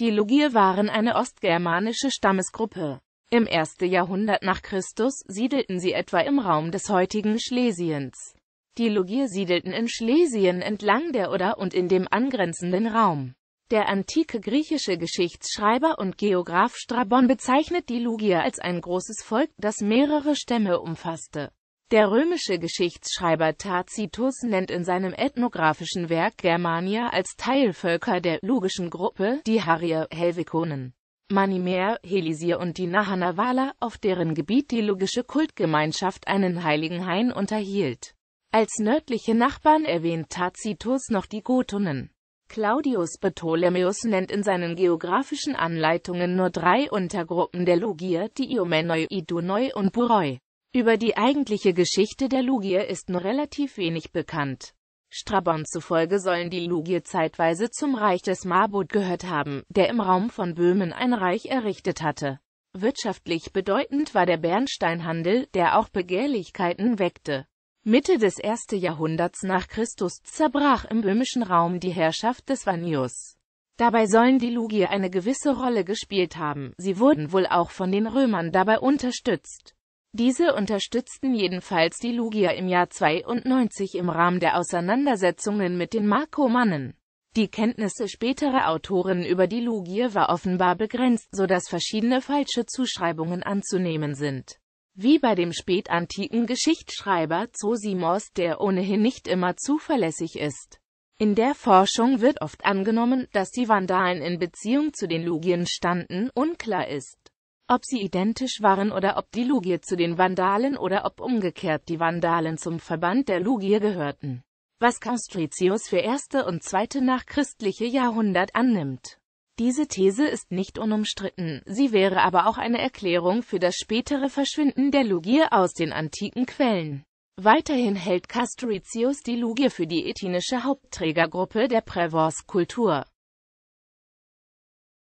Die Logier waren eine ostgermanische Stammesgruppe. Im 1. Jahrhundert nach Christus siedelten sie etwa im Raum des heutigen Schlesiens. Die Logier siedelten in Schlesien entlang der Oder und in dem angrenzenden Raum. Der antike griechische Geschichtsschreiber und Geograf Strabon bezeichnet die Lugier als ein großes Volk, das mehrere Stämme umfasste. Der römische Geschichtsschreiber Tacitus nennt in seinem ethnografischen Werk Germania als Teilvölker der logischen Gruppe die Harrier, Helvikonen, Manimer, Helisier und die Nahanawaler, auf deren Gebiet die logische Kultgemeinschaft einen heiligen Hain unterhielt. Als nördliche Nachbarn erwähnt Tacitus noch die Gotunen. Claudius Ptolemaeus nennt in seinen geografischen Anleitungen nur drei Untergruppen der Logier, die Iomenoi, Idunoi und Buroi. Über die eigentliche Geschichte der Lugier ist nur relativ wenig bekannt. Strabon zufolge sollen die Lugier zeitweise zum Reich des Marbod gehört haben, der im Raum von Böhmen ein Reich errichtet hatte. Wirtschaftlich bedeutend war der Bernsteinhandel, der auch Begehrlichkeiten weckte. Mitte des 1. Jahrhunderts nach Christus zerbrach im böhmischen Raum die Herrschaft des Vanius. Dabei sollen die Lugier eine gewisse Rolle gespielt haben, sie wurden wohl auch von den Römern dabei unterstützt. Diese unterstützten jedenfalls die Lugier im Jahr 92 im Rahmen der Auseinandersetzungen mit den Markomannen. Die Kenntnisse späterer Autoren über die Lugier war offenbar begrenzt, so dass verschiedene falsche Zuschreibungen anzunehmen sind. Wie bei dem spätantiken Geschichtsschreiber Zosimos, der ohnehin nicht immer zuverlässig ist. In der Forschung wird oft angenommen, dass die Vandalen in Beziehung zu den Lugien standen, unklar ist ob sie identisch waren oder ob die Lugier zu den Vandalen oder ob umgekehrt die Vandalen zum Verband der Lugier gehörten. Was Castricius für erste und zweite nachchristliche Jahrhundert annimmt. Diese These ist nicht unumstritten, sie wäre aber auch eine Erklärung für das spätere Verschwinden der Lugier aus den antiken Quellen. Weiterhin hält Castricius die Lugier für die ethnische Hauptträgergruppe der Provence-Kultur.